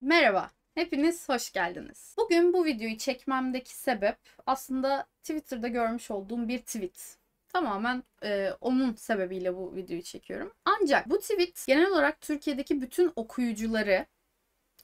Merhaba, hepiniz hoş geldiniz. Bugün bu videoyu çekmemdeki sebep aslında Twitter'da görmüş olduğum bir tweet. Tamamen e, onun sebebiyle bu videoyu çekiyorum. Ancak bu tweet genel olarak Türkiye'deki bütün okuyucuları,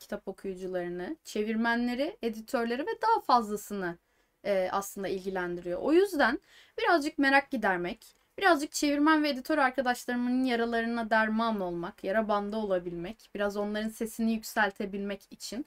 kitap okuyucularını, çevirmenleri, editörleri ve daha fazlasını e, aslında ilgilendiriyor. O yüzden birazcık merak gidermek, Birazcık çevirmen ve editör arkadaşlarımın yaralarına derman olmak, yara bandı olabilmek, biraz onların sesini yükseltebilmek için.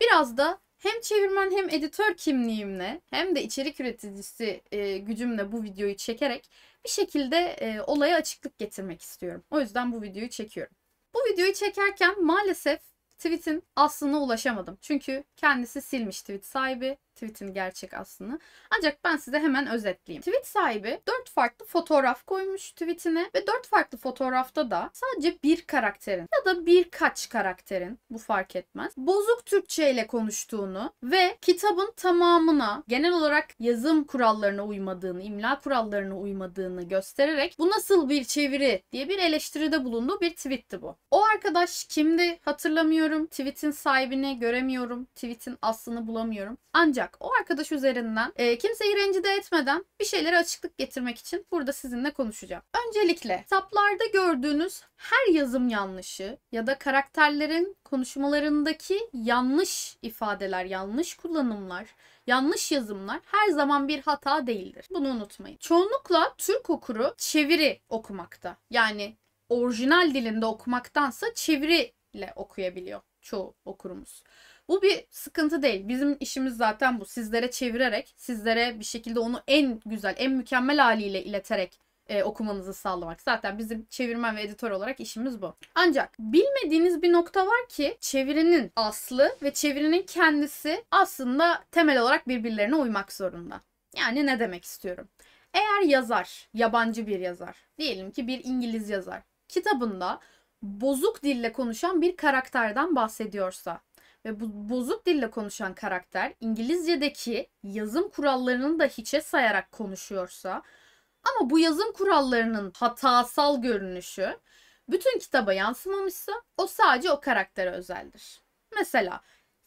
Biraz da hem çevirmen hem editör kimliğimle hem de içerik üreticisi e, gücümle bu videoyu çekerek bir şekilde e, olaya açıklık getirmek istiyorum. O yüzden bu videoyu çekiyorum. Bu videoyu çekerken maalesef tweet'in aslına ulaşamadım. Çünkü kendisi silmiş tweet sahibi tweetin gerçek aslını. Ancak ben size hemen özetleyeyim. Tweet sahibi 4 farklı fotoğraf koymuş tweetine ve 4 farklı fotoğrafta da sadece bir karakterin ya da birkaç karakterin bu fark etmez. Bozuk Türkçe ile konuştuğunu ve kitabın tamamına genel olarak yazım kurallarına uymadığını, imla kurallarına uymadığını göstererek bu nasıl bir çeviri diye bir eleştiride bulunduğu bir tweetti bu. O arkadaş kimdi hatırlamıyorum. Tweetin sahibini göremiyorum. Tweetin aslını bulamıyorum. Ancak olacak. O arkadaş üzerinden e, kimseyi rencide etmeden bir şeylere açıklık getirmek için burada sizinle konuşacağım. Öncelikle saplarda gördüğünüz her yazım yanlışı ya da karakterlerin konuşmalarındaki yanlış ifadeler, yanlış kullanımlar, yanlış yazımlar her zaman bir hata değildir. Bunu unutmayın. Çoğunlukla Türk okuru çeviri okumakta. Yani orijinal dilinde okumaktansa çeviriyle okuyabiliyor çoğu okurumuz. Bu bir sıkıntı değil. Bizim işimiz zaten bu. Sizlere çevirerek, sizlere bir şekilde onu en güzel, en mükemmel haliyle ileterek e, okumanızı sağlamak. Zaten bizim çevirmen ve editör olarak işimiz bu. Ancak bilmediğiniz bir nokta var ki çevirinin aslı ve çevirinin kendisi aslında temel olarak birbirlerine uymak zorunda. Yani ne demek istiyorum? Eğer yazar, yabancı bir yazar, diyelim ki bir İngiliz yazar, kitabında bozuk dille konuşan bir karakterden bahsediyorsa ve bu bozuk dille konuşan karakter İngilizce'deki yazım kurallarını da hiçe sayarak konuşuyorsa ama bu yazım kurallarının hatasal görünüşü bütün kitaba yansımamışsa o sadece o karaktere özeldir. Mesela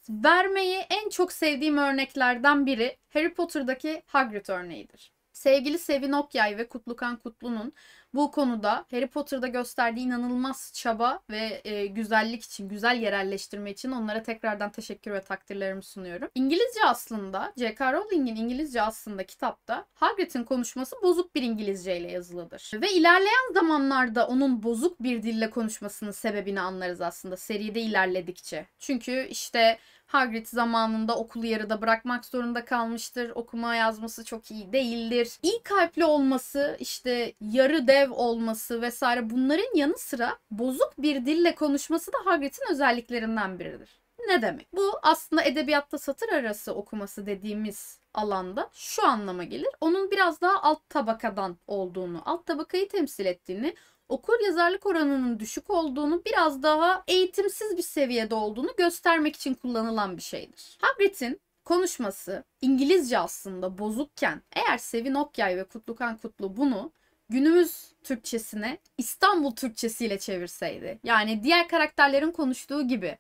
vermeyi en çok sevdiğim örneklerden biri Harry Potter'daki Hagrid örneğidir. Sevgili Sevin Okyay ve Kutlukan Kutlu'nun bu konuda Harry Potter'da gösterdiği inanılmaz çaba ve e, güzellik için, güzel yerelleştirme için onlara tekrardan teşekkür ve takdirlerimi sunuyorum. İngilizce aslında, J.K. Rowling'in İngilizce aslında kitapta Hagrid'in konuşması bozuk bir İngilizce ile yazılıdır. Ve ilerleyen zamanlarda onun bozuk bir dille konuşmasının sebebini anlarız aslında seride ilerledikçe. Çünkü işte Hagrid zamanında okulu yarıda bırakmak zorunda kalmıştır. Okuma yazması çok iyi değildir. İyi kalpli olması işte yarı dev görev olması vesaire bunların yanı sıra bozuk bir dille konuşması da Hagrid'in özelliklerinden biridir. Ne demek? Bu aslında edebiyatta satır arası okuması dediğimiz alanda şu anlama gelir. Onun biraz daha alt tabakadan olduğunu, alt tabakayı temsil ettiğini, okur yazarlık oranının düşük olduğunu, biraz daha eğitimsiz bir seviyede olduğunu göstermek için kullanılan bir şeydir. Hagrid'in konuşması İngilizce aslında bozukken eğer Sevin Okyay ve Kutlukan Kutlu bunu günümüz Türkçesine İstanbul Türkçesiyle çevirseydi. Yani diğer karakterlerin konuştuğu gibi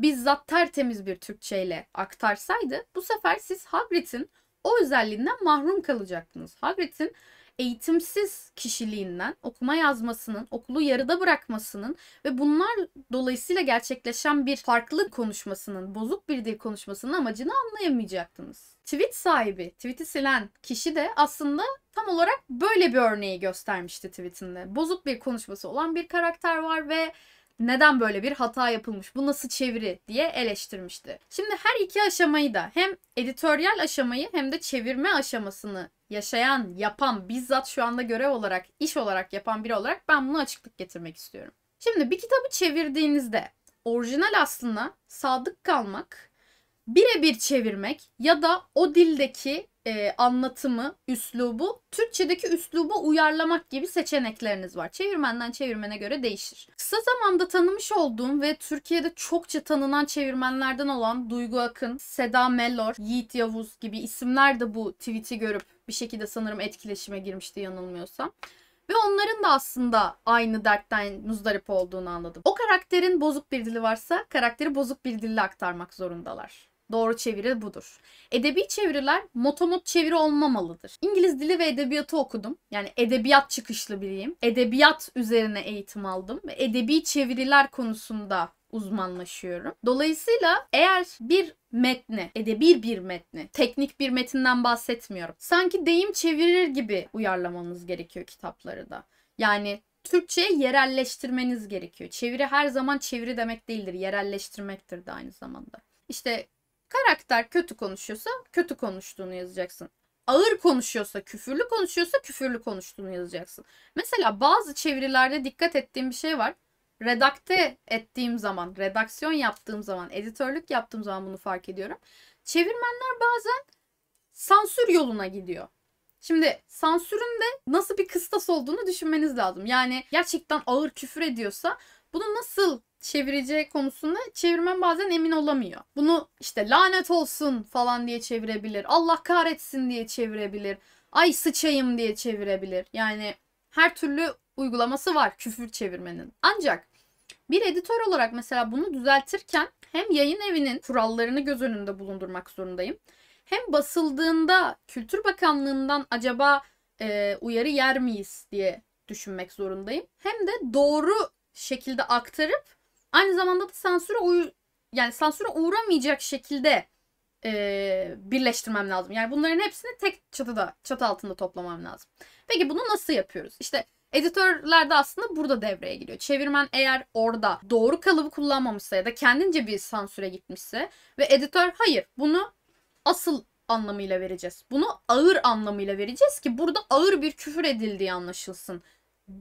bizzat tertemiz bir Türkçeyle aktarsaydı bu sefer siz Hagrid'in o özelliğinden mahrum kalacaktınız. Hagrid'in eğitimsiz kişiliğinden, okuma yazmasının, okulu yarıda bırakmasının ve bunlar dolayısıyla gerçekleşen bir farklı konuşmasının, bozuk bir dil konuşmasının amacını anlayamayacaktınız. Tweet sahibi, tweet'i silen kişi de aslında tam olarak böyle bir örneği göstermişti tweetinde. Bozuk bir konuşması olan bir karakter var ve neden böyle bir hata yapılmış, bu nasıl çeviri diye eleştirmişti. Şimdi her iki aşamayı da hem editoryal aşamayı hem de çevirme aşamasını yaşayan, yapan, bizzat şu anda görev olarak, iş olarak yapan biri olarak ben bunu açıklık getirmek istiyorum. Şimdi bir kitabı çevirdiğinizde orijinal aslında sadık kalmak, birebir çevirmek ya da o dildeki e, anlatımı, üslubu Türkçedeki üsluba uyarlamak gibi seçenekleriniz var. Çevirmenden çevirmene göre değişir. Kısa zamanda tanımış olduğum ve Türkiye'de çokça tanınan çevirmenlerden olan Duygu Akın, Seda Mellor, Yiğit Yavuz gibi isimler de bu tweet'i görüp bir şekilde sanırım etkileşime girmişti yanılmıyorsam. Ve onların da aslında aynı dertten muzdarip olduğunu anladım. O karakterin bozuk bir dili varsa karakteri bozuk bir dille aktarmak zorundalar. Doğru çeviri budur. Edebi çeviriler motomot çeviri olmamalıdır. İngiliz dili ve edebiyatı okudum. Yani edebiyat çıkışlı biriyim. Edebiyat üzerine eğitim aldım. ve Edebi çeviriler konusunda uzmanlaşıyorum. Dolayısıyla eğer bir metni, edebi bir metni, teknik bir metinden bahsetmiyorum. Sanki deyim çevirir gibi uyarlamanız gerekiyor kitapları da. Yani Türkçe'ye yerelleştirmeniz gerekiyor. Çeviri her zaman çeviri demek değildir. Yerelleştirmektir de aynı zamanda. İşte Karakter kötü konuşuyorsa kötü konuştuğunu yazacaksın. Ağır konuşuyorsa, küfürlü konuşuyorsa küfürlü konuştuğunu yazacaksın. Mesela bazı çevirilerde dikkat ettiğim bir şey var. Redakte ettiğim zaman, redaksiyon yaptığım zaman, editörlük yaptığım zaman bunu fark ediyorum. Çevirmenler bazen sansür yoluna gidiyor. Şimdi sansürün de nasıl bir kıstas olduğunu düşünmeniz lazım. Yani gerçekten ağır küfür ediyorsa bunu nasıl çevireceği konusunda çevirmen bazen emin olamıyor. Bunu işte lanet olsun falan diye çevirebilir. Allah kahretsin diye çevirebilir. Ay sıçayım diye çevirebilir. Yani her türlü uygulaması var küfür çevirmenin. Ancak bir editör olarak mesela bunu düzeltirken hem yayın evinin kurallarını göz önünde bulundurmak zorundayım. Hem basıldığında Kültür Bakanlığı'ndan acaba e, uyarı yer miyiz diye düşünmek zorundayım. Hem de doğru şekilde aktarıp Aynı zamanda da sansüre uy yani sansüre uğramayacak şekilde e, birleştirmem lazım. Yani bunların hepsini tek çatıda, çatı altında toplamam lazım. Peki bunu nasıl yapıyoruz? İşte editörler de aslında burada devreye giriyor. Çevirmen eğer orada doğru kalıbı kullanmamışsa ya da kendince bir sansüre gitmişse ve editör hayır bunu asıl anlamıyla vereceğiz. Bunu ağır anlamıyla vereceğiz ki burada ağır bir küfür edildiği anlaşılsın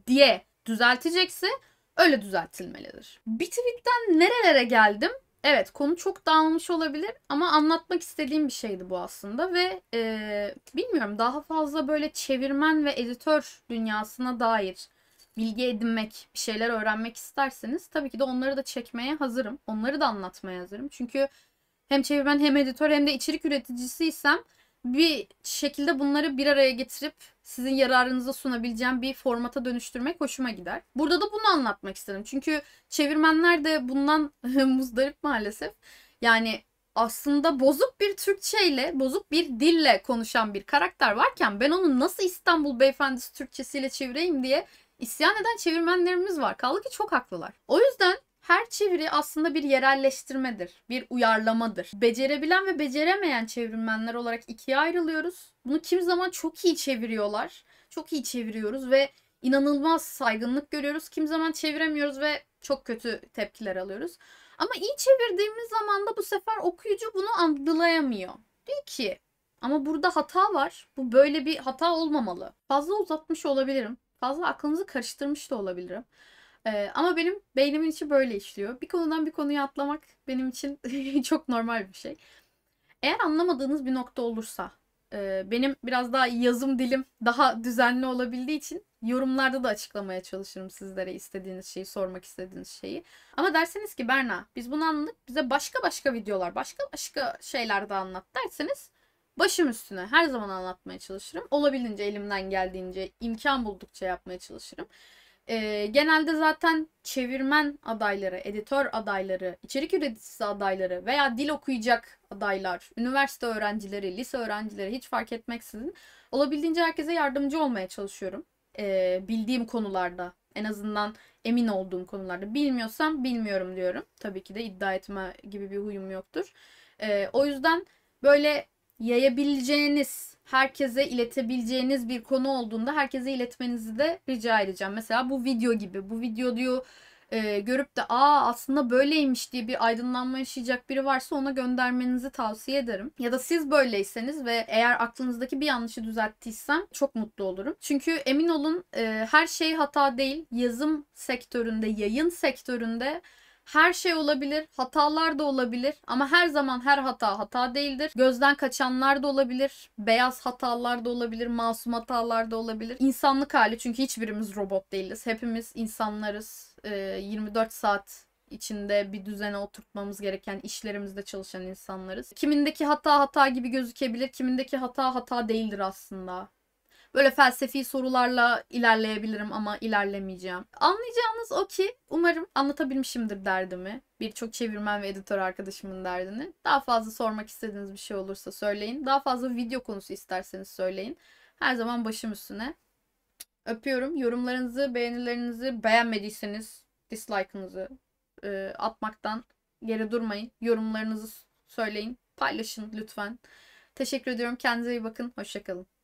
diye düzeltecekse Öyle düzeltilmelidir. Bir tweetten nerelere geldim? Evet konu çok dağılmış olabilir ama anlatmak istediğim bir şeydi bu aslında ve e, bilmiyorum daha fazla böyle çevirmen ve editör dünyasına dair bilgi edinmek, bir şeyler öğrenmek isterseniz tabii ki de onları da çekmeye hazırım. Onları da anlatmaya hazırım. Çünkü hem çevirmen hem editör hem de içerik üreticisiysem bir şekilde bunları bir araya getirip sizin yararınıza sunabileceğim bir formata dönüştürmek hoşuma gider. Burada da bunu anlatmak istedim. Çünkü çevirmenler de bundan muzdarip maalesef. Yani aslında bozuk bir Türkçe ile bozuk bir dille konuşan bir karakter varken ben onu nasıl İstanbul Beyefendisi Türkçesiyle çevireyim diye isyan eden çevirmenlerimiz var. Kaldı ki çok haklılar. O yüzden her çeviri aslında bir yerelleştirmedir, bir uyarlamadır. Becerebilen ve beceremeyen çevirmenler olarak ikiye ayrılıyoruz. Bunu kim zaman çok iyi çeviriyorlar, çok iyi çeviriyoruz ve inanılmaz saygınlık görüyoruz. Kim zaman çeviremiyoruz ve çok kötü tepkiler alıyoruz. Ama iyi çevirdiğimiz zaman da bu sefer okuyucu bunu anlayamıyor. Diyor ki ama burada hata var. Bu böyle bir hata olmamalı. Fazla uzatmış olabilirim. Fazla aklınızı karıştırmış da olabilirim. Ee, ama benim beynimin içi böyle işliyor. Bir konudan bir konuya atlamak benim için çok normal bir şey. Eğer anlamadığınız bir nokta olursa e, benim biraz daha yazım dilim daha düzenli olabildiği için yorumlarda da açıklamaya çalışırım sizlere istediğiniz şeyi, sormak istediğiniz şeyi. Ama derseniz ki Berna biz bunu anladık bize başka başka videolar, başka başka şeyler de anlat derseniz başım üstüne her zaman anlatmaya çalışırım. Olabildiğince elimden geldiğince imkan buldukça yapmaya çalışırım. E, genelde zaten çevirmen adayları, editör adayları, içerik üreticisi adayları veya dil okuyacak adaylar, üniversite öğrencileri, lise öğrencileri hiç fark etmeksizin olabildiğince herkese yardımcı olmaya çalışıyorum. E, bildiğim konularda en azından emin olduğum konularda bilmiyorsam bilmiyorum diyorum. Tabii ki de iddia etme gibi bir huyum yoktur. E, o yüzden böyle yayabileceğiniz herkese iletebileceğiniz bir konu olduğunda herkese iletmenizi de rica edeceğim. Mesela bu video gibi. Bu video diyor e, görüp de aa aslında böyleymiş diye bir aydınlanma yaşayacak biri varsa ona göndermenizi tavsiye ederim. Ya da siz böyleyseniz ve eğer aklınızdaki bir yanlışı düzelttiysem çok mutlu olurum. Çünkü emin olun e, her şey hata değil. Yazım sektöründe, yayın sektöründe her şey olabilir, hatalar da olabilir ama her zaman her hata hata değildir. Gözden kaçanlar da olabilir, beyaz hatalar da olabilir, masum hatalar da olabilir. İnsanlık hali çünkü hiçbirimiz robot değiliz. Hepimiz insanlarız. 24 ee, saat içinde bir düzene oturtmamız gereken işlerimizde çalışan insanlarız. Kimindeki hata hata gibi gözükebilir, kimindeki hata hata değildir aslında. Böyle felsefi sorularla ilerleyebilirim ama ilerlemeyeceğim. Anlayacağınız o ki umarım anlatabilmişimdir derdimi. Birçok çevirmen ve editör arkadaşımın derdini. Daha fazla sormak istediğiniz bir şey olursa söyleyin. Daha fazla video konusu isterseniz söyleyin. Her zaman başım üstüne. Öpüyorum. Yorumlarınızı, beğenilerinizi beğenmediyseniz dislike'ınızı e, atmaktan geri durmayın. Yorumlarınızı söyleyin. Paylaşın lütfen. Teşekkür ediyorum. Kendinize iyi bakın. Hoşçakalın.